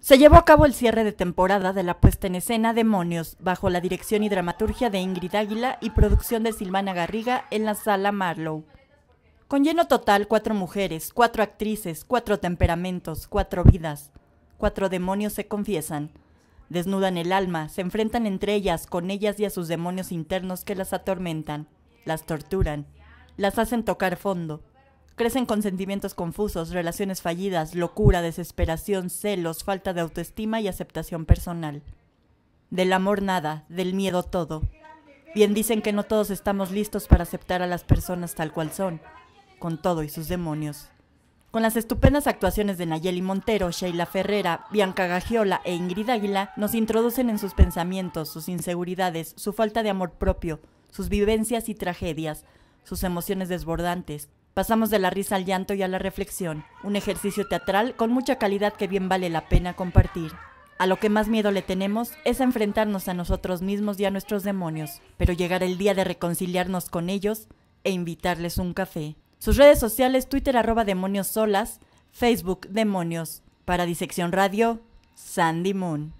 Se llevó a cabo el cierre de temporada de la puesta en escena Demonios, bajo la dirección y dramaturgia de Ingrid Águila y producción de Silvana Garriga en la sala Marlowe. Con lleno total, cuatro mujeres, cuatro actrices, cuatro temperamentos, cuatro vidas. Cuatro demonios se confiesan. Desnudan el alma, se enfrentan entre ellas, con ellas y a sus demonios internos que las atormentan, las torturan, las hacen tocar fondo, Crecen con sentimientos confusos, relaciones fallidas, locura, desesperación, celos, falta de autoestima y aceptación personal. Del amor nada, del miedo todo. Bien dicen que no todos estamos listos para aceptar a las personas tal cual son, con todo y sus demonios. Con las estupendas actuaciones de Nayeli Montero, Sheila Ferrera, Bianca Gagiola e Ingrid Águila, nos introducen en sus pensamientos, sus inseguridades, su falta de amor propio, sus vivencias y tragedias, sus emociones desbordantes, Pasamos de la risa al llanto y a la reflexión, un ejercicio teatral con mucha calidad que bien vale la pena compartir. A lo que más miedo le tenemos es enfrentarnos a nosotros mismos y a nuestros demonios, pero llegar el día de reconciliarnos con ellos e invitarles un café. Sus redes sociales, Twitter arroba demonios solas, Facebook demonios. Para Disección Radio, Sandy Moon.